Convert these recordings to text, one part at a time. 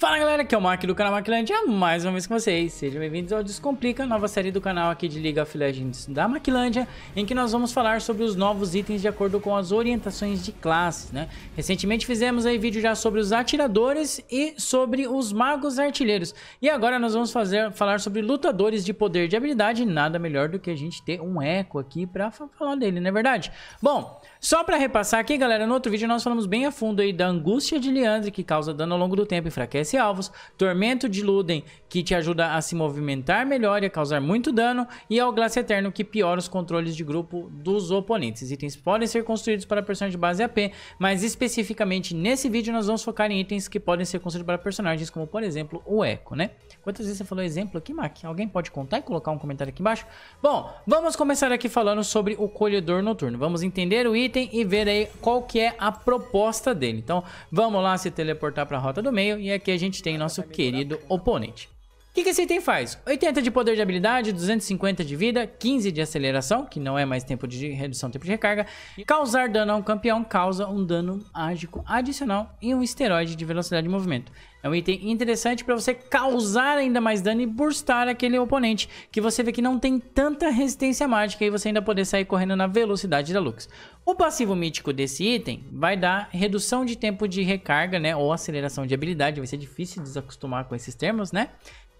Fala galera, aqui é o Mark do canal Maquilândia, mais uma vez com vocês. Sejam bem-vindos ao Descomplica, nova série do canal aqui de League of Legends da Maquilândia, em que nós vamos falar sobre os novos itens de acordo com as orientações de classes, né? Recentemente fizemos aí vídeo já sobre os atiradores e sobre os magos artilheiros. E agora nós vamos fazer, falar sobre lutadores de poder de habilidade, nada melhor do que a gente ter um eco aqui pra falar dele, não é verdade? Bom, só pra repassar aqui, galera, no outro vídeo nós falamos bem a fundo aí da angústia de Leandre, que causa dano ao longo do tempo e enfraquece alvos, Tormento de Luden, que te ajuda a se movimentar melhor e a causar muito dano, e ao Glace Eterno, que piora os controles de grupo dos oponentes. Itens podem ser construídos para personagens de base AP, mas especificamente nesse vídeo nós vamos focar em itens que podem ser construídos para personagens, como por exemplo o Echo, né? Quantas vezes você falou exemplo aqui, Mac? Alguém pode contar e colocar um comentário aqui embaixo? Bom, vamos começar aqui falando sobre o Colhedor Noturno. Vamos entender o item e ver aí qual que é a proposta dele. Então, vamos lá se teleportar para a rota do meio e aqui a gente tem nosso querido oponente. O que, que esse item faz? 80 de poder de habilidade, 250 de vida, 15 de aceleração, que não é mais tempo de redução, tempo de recarga. Causar dano a um campeão causa um dano mágico adicional e um esteroide de velocidade de movimento. É um item interessante para você causar ainda mais dano e burstar aquele oponente, que você vê que não tem tanta resistência mágica e você ainda poder sair correndo na velocidade da Lux. O passivo mítico desse item vai dar redução de tempo de recarga, né? Ou aceleração de habilidade, vai ser difícil desacostumar com esses termos, né?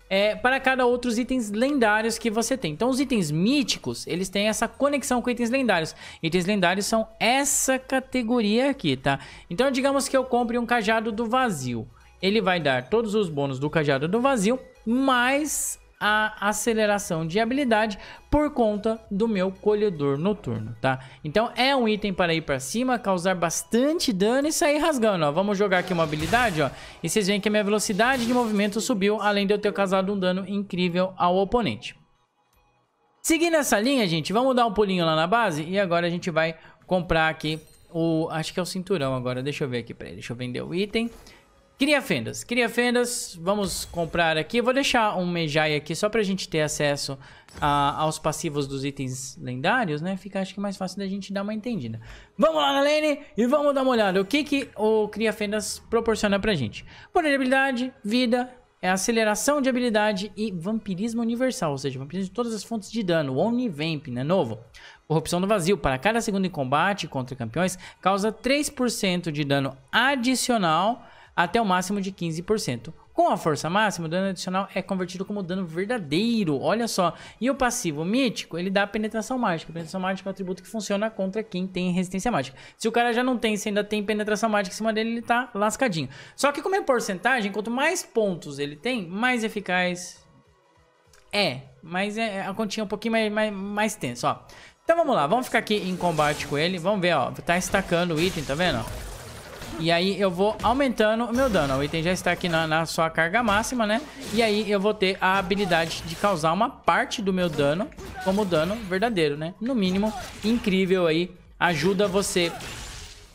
É, para cada outros itens lendários que você tem. Então os itens míticos, eles têm essa conexão com itens lendários. Itens lendários são essa categoria aqui, tá? Então digamos que eu compre um cajado do vazio. Ele vai dar todos os bônus do cajado do vazio, mais a aceleração de habilidade por conta do meu colhedor noturno, tá? Então é um item para ir para cima, causar bastante dano e sair rasgando, ó. Vamos jogar aqui uma habilidade, ó. E vocês veem que a minha velocidade de movimento subiu, além de eu ter causado um dano incrível ao oponente. Seguindo essa linha, gente, vamos dar um pulinho lá na base e agora a gente vai comprar aqui o... Acho que é o cinturão agora, deixa eu ver aqui, para deixa eu vender o item... Queria fendas, queria fendas, vamos comprar aqui. Vou deixar um Mejai aqui só pra gente ter acesso a, ah, aos passivos dos itens lendários, né? Fica acho que mais fácil da gente dar uma entendida. Vamos lá na lane e vamos dar uma olhada. O que, que o Cria Fendas proporciona pra gente? Vulnerabilidade, vida, é aceleração de habilidade e vampirismo universal, ou seja, vampirismo de todas as fontes de dano, Omnivamp, né? Novo. Corrupção do Vazio, para cada segundo em combate contra campeões, causa 3% de dano adicional até o máximo de 15%. Com a força máxima, o dano adicional é convertido como dano verdadeiro, olha só. E o passivo mítico, ele dá penetração mágica. Penetração mágica é um atributo que funciona contra quem tem resistência mágica. Se o cara já não tem, se ainda tem penetração mágica em cima dele, ele tá lascadinho. Só que como é porcentagem, quanto mais pontos ele tem, mais eficaz é. Mas é, é a continha é um pouquinho mais, mais, mais tensa, ó. Então vamos lá, vamos ficar aqui em combate com ele. Vamos ver, ó, tá estacando o item, tá vendo, ó. E aí eu vou aumentando o meu dano. O item já está aqui na, na sua carga máxima, né? E aí eu vou ter a habilidade de causar uma parte do meu dano como dano verdadeiro, né? No mínimo, incrível aí. Ajuda você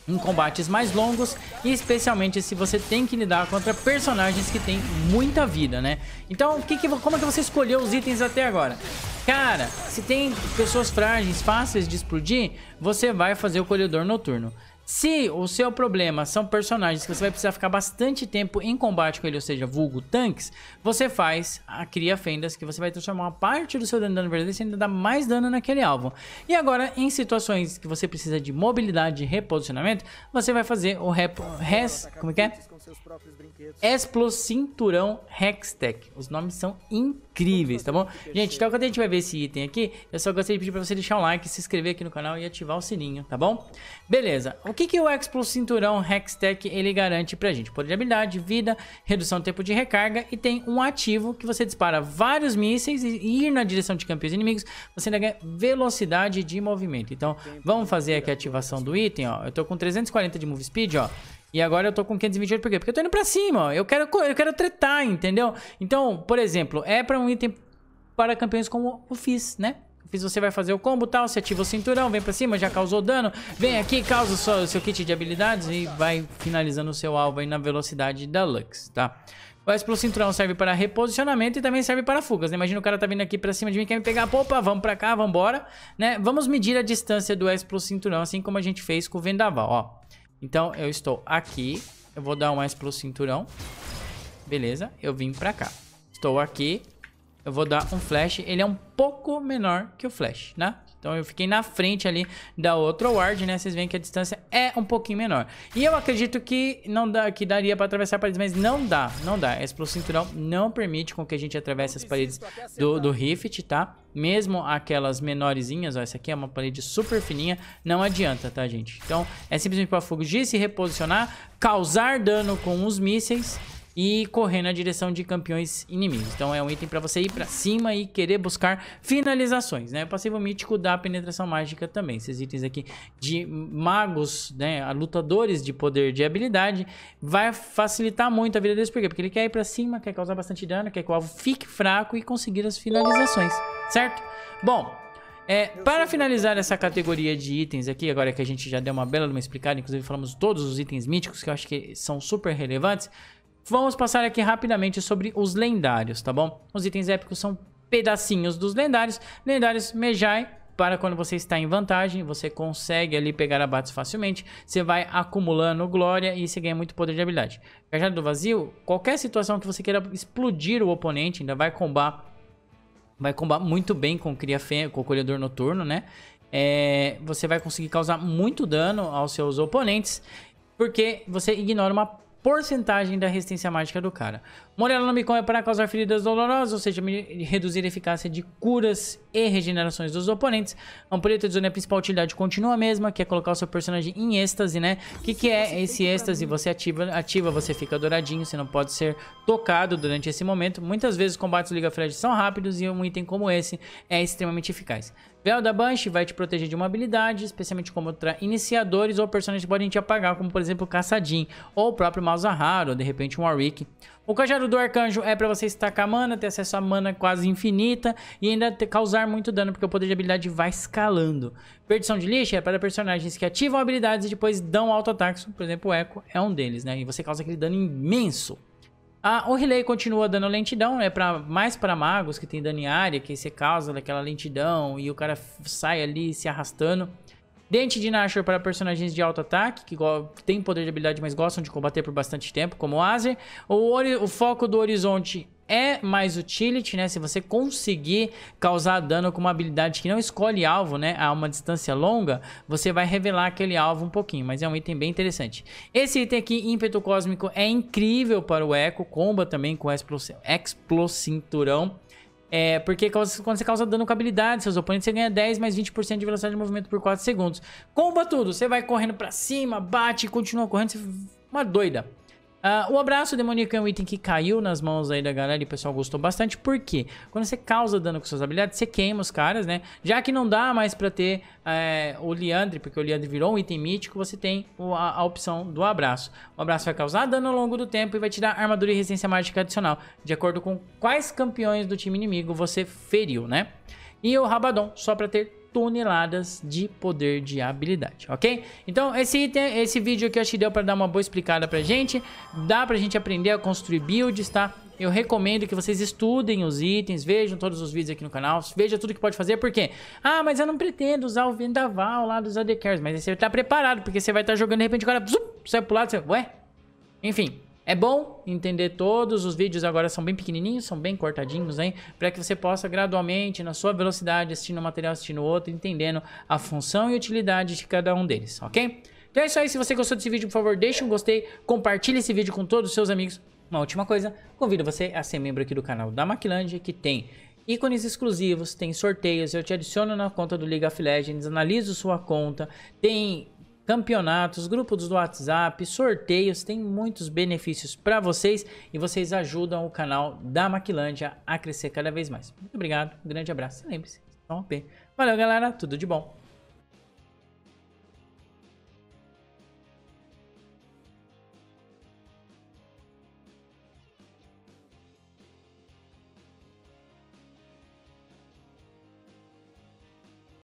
em combates mais longos e especialmente se você tem que lidar contra personagens que têm muita vida, né? Então, que que, como é que você escolheu os itens até agora? Cara, se tem pessoas frágeis, fáceis de explodir, você vai fazer o colhedor noturno. Se o seu problema são personagens que você vai precisar ficar bastante tempo em combate com ele, ou seja, vulgo tanques, você faz a cria fendas que você vai transformar uma parte do seu dano em dano verdadeiro e ainda dá mais dano naquele alvo. E agora, em situações que você precisa de mobilidade e reposicionamento, você vai fazer o rep, res, como é que é? Esplos Cinturão Hextech. Os nomes são incríveis incríveis, tá bom? Gente, então quando a gente vai ver esse item aqui, eu só gostaria de pedir pra você deixar um like, se inscrever aqui no canal e ativar o sininho, tá bom? Beleza, o que, que o Explo Cinturão Hextech ele garante pra gente? Poder de habilidade, vida, redução do tempo de recarga e tem um ativo que você dispara vários mísseis e ir na direção de campeões inimigos, você ainda ganha velocidade de movimento. Então, vamos fazer aqui a ativação do item, ó. Eu tô com 340 de move speed, ó. E agora eu tô com 528 por quê? Porque eu tô indo pra cima, ó. Eu quero, eu quero tretar, entendeu? Então, por exemplo, é pra um item para campeões como o Fizz, né? Fizz você vai fazer o combo tal, você ativa o cinturão, vem pra cima, já causou dano, vem aqui, causa o seu, seu kit de habilidades e vai finalizando o seu alvo aí na velocidade da Lux, tá? O S cinturão serve para reposicionamento e também serve para fugas, né? Imagina o cara tá vindo aqui pra cima de mim, quer me pegar, opa, vamos pra cá, vamos embora, né? Vamos medir a distância do S cinturão, assim como a gente fez com o vendaval, ó. Então eu estou aqui, eu vou dar um S pro cinturão. Beleza, eu vim pra cá. Estou aqui, eu vou dar um flash. Ele é um pouco menor que o flash, né? Então eu fiquei na frente ali da outra ward, né? Vocês veem que a distância é um pouquinho menor. E eu acredito que não dá, que daria pra atravessar a parede, mas não dá, não dá. Esse Plus Cinturão não permite com que a gente atravesse as paredes do, do Rift, tá? Mesmo aquelas menorzinhas, ó, essa aqui é uma parede super fininha, não adianta, tá, gente? Então é simplesmente pra fugir, se reposicionar, causar dano com os mísseis e correr na direção de campeões inimigos. Então é um item para você ir para cima e querer buscar finalizações, né? O passivo mítico da penetração mágica também. Esses itens aqui de magos, né, lutadores de poder de habilidade, vai facilitar muito a vida deles, por quê? Porque ele quer ir para cima, quer causar bastante dano, quer que o alvo fique fraco e conseguir as finalizações, certo? Bom, é, para finalizar essa categoria de itens aqui, agora que a gente já deu uma bela uma explicada, inclusive falamos todos os itens míticos que eu acho que são super relevantes, Vamos passar aqui rapidamente sobre os lendários, tá bom? Os itens épicos são pedacinhos dos lendários. Lendários Mejai, para quando você está em vantagem, você consegue ali pegar abates facilmente, você vai acumulando glória e você ganha muito poder de habilidade. Cajado do vazio, qualquer situação que você queira explodir o oponente, ainda vai combar, vai combar muito bem com o, Cria com o Colhedor Noturno, né? É, você vai conseguir causar muito dano aos seus oponentes, porque você ignora uma porcentagem da resistência mágica do cara. Morelo Nomicon é para causar feridas dolorosas, ou seja, reduzir a eficácia de curas e regenerações dos oponentes. Ampulheta de zona, a principal utilidade continua a mesma, que é colocar o seu personagem em êxtase, né? O que, que é esse êxtase? Você ativa, ativa, você fica douradinho, você não pode ser tocado durante esse momento. Muitas vezes os combates do Liga Fred são rápidos e um item como esse é extremamente eficaz. Véu da Banshee vai te proteger de uma habilidade, especialmente contra iniciadores ou personagens que podem te apagar, como por exemplo o Caçadin, ou o próprio Malzahar, ou de repente um Warwick. O Cajado do Arcanjo é para você estacar mana, ter acesso a mana quase infinita e ainda causar muito dano, porque o poder de habilidade vai escalando. Perdição de lixo é para personagens que ativam habilidades e depois dão auto-ataques, por exemplo o Echo é um deles, né? E você causa aquele dano imenso. Ah, o relay continua dando lentidão, é Pra, mais para magos que tem dano em área, que você causa daquela lentidão e o cara sai ali se arrastando. Dente de Nashor para personagens de alto ataque, que tem poder de habilidade, mas gostam de combater por bastante tempo, como o Azer. O, o foco do horizonte é mais utility, né? Se você conseguir causar dano com uma habilidade que não escolhe alvo, né? A uma distância longa, você vai revelar aquele alvo um pouquinho. Mas é um item bem interessante. Esse item aqui, ímpeto cósmico, é incrível para o eco. Comba também com explo cinturão. É, porque quando você causa dano com habilidade, seus oponentes, você ganha 10 mais 20% de velocidade de movimento por 4 segundos. Comba tudo. Você vai correndo pra cima, bate, continua correndo. Você... Uma doida. Uh, o abraço demoníaco é um item que caiu nas mãos aí da galera e o pessoal gostou bastante. Por quê? Quando você causa dano com suas habilidades, você queima os caras, né? Já que não dá mais pra ter é, o Leandre, porque o Leandre virou um item mítico, você tem a, a, opção do abraço. O abraço vai causar dano ao longo do tempo e vai te dar armadura e resistência mágica adicional, de acordo com quais campeões do time inimigo você feriu, né? E o Rabadon, só pra ter toneladas de poder de habilidade, ok? Então, esse, item, esse vídeo aqui eu acho que deu para dar uma boa explicada pra gente. Dá pra gente aprender a construir builds, tá? Eu recomendo que vocês estudem os itens, vejam todos os vídeos aqui no canal, veja tudo que pode fazer, porque... Ah, mas eu não pretendo usar o vendaval lá dos AD mas aí você tá preparado, porque você vai estar tá jogando de repente agora... Zup, sai pro lado, você... Ué? Enfim, é bom entender todos os vídeos agora são bem pequenininhos, são bem cortadinhos, hein? Para que você possa gradualmente, na sua velocidade, assistindo um material, assistindo outro, entendendo a função e utilidade de cada um deles, ok? Então é isso aí. Se você gostou desse vídeo, por favor, deixe um gostei, compartilhe esse vídeo com todos os seus amigos. Uma última coisa, convido você a ser membro aqui do canal da Maquilândia, que tem ícones exclusivos, tem sorteios, eu te adiciono na conta do League of Legends, analiso sua conta, tem campeonatos, grupos do WhatsApp, sorteios, tem muitos benefícios para vocês e vocês ajudam o canal da Maquilândia a crescer cada vez mais. Muito obrigado, um grande abraço e lembre-se, não Valeu galera, tudo de bom!